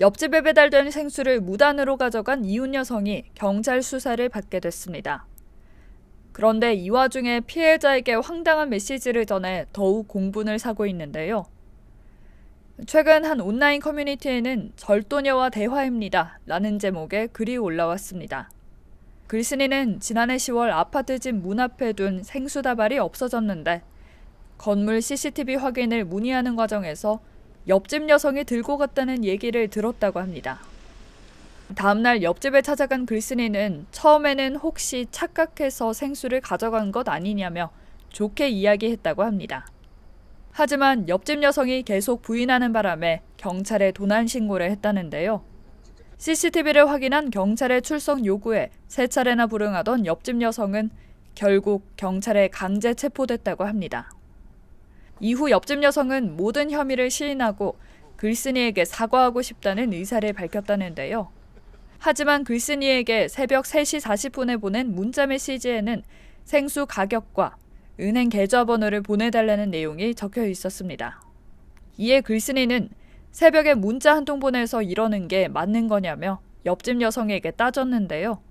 옆집에 배달된 생수를 무단으로 가져간 이웃 여성이 경찰 수사를 받게 됐습니다. 그런데 이 와중에 피해자에게 황당한 메시지를 전해 더욱 공분을 사고 있는데요. 최근 한 온라인 커뮤니티에는 절도녀와 대화입니다. 라는 제목의 글이 올라왔습니다. 글쓴이는 지난해 10월 아파트 집 문 앞에 둔 생수다발이 없어졌는데 건물 CCTV 확인을 문의하는 과정에서 옆집 여성이 들고 갔다는 얘기를 들었다고 합니다. 다음날 옆집에 찾아간 글쓴이는 처음에는 혹시 착각해서 생수를 가져간 것 아니냐며 좋게 이야기했다고 합니다. 하지만 옆집 여성이 계속 부인하는 바람에 경찰에 도난 신고를 했다는데요. CCTV를 확인한 경찰의 출석 요구에 세 차례나 불응하던 옆집 여성은 결국 경찰에 강제 체포됐다고 합니다. 이후 옆집 여성은 모든 혐의를 시인하고 글쓴이에게 사과하고 싶다는 의사를 밝혔다는데요. 하지만 글쓴이에게 새벽 3시 40분에 보낸 문자 메시지에는 생수 가격과 은행 계좌번호를 보내달라는 내용이 적혀 있었습니다. 이에 글쓴이는 새벽에 문자 한 통 보내서 이러는 게 맞는 거냐며 옆집 여성에게 따졌는데요.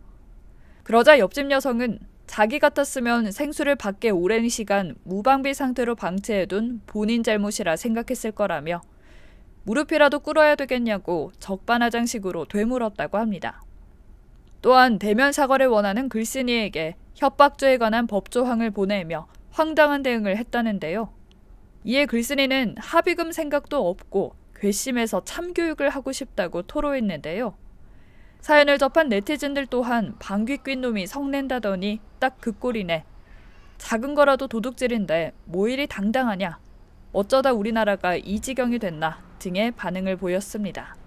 그러자 옆집 여성은 자기 같았으면 생수를 밖에 오랜 시간 무방비 상태로 방치해둔 본인 잘못이라 생각했을 거라며 무릎이라도 꿇어야 되겠냐고 적반하장식으로 되물었다고 합니다. 또한 대면 사과를 원하는 글쓴이에게 협박죄에 관한 법조항을 보내며 황당한 대응을 했다는데요. 이에 글쓴이는 합의금 생각도 없고 괘씸해서 참교육을 하고 싶다고 토로했는데요. 사연을 접한 네티즌들 또한 방귀 뀐 놈이 성낸다더니 딱 그 꼴이네. 작은 거라도 도둑질인데 뭐일이 당당하냐. 어쩌다 우리나라가 이 지경이 됐나 등의 반응을 보였습니다.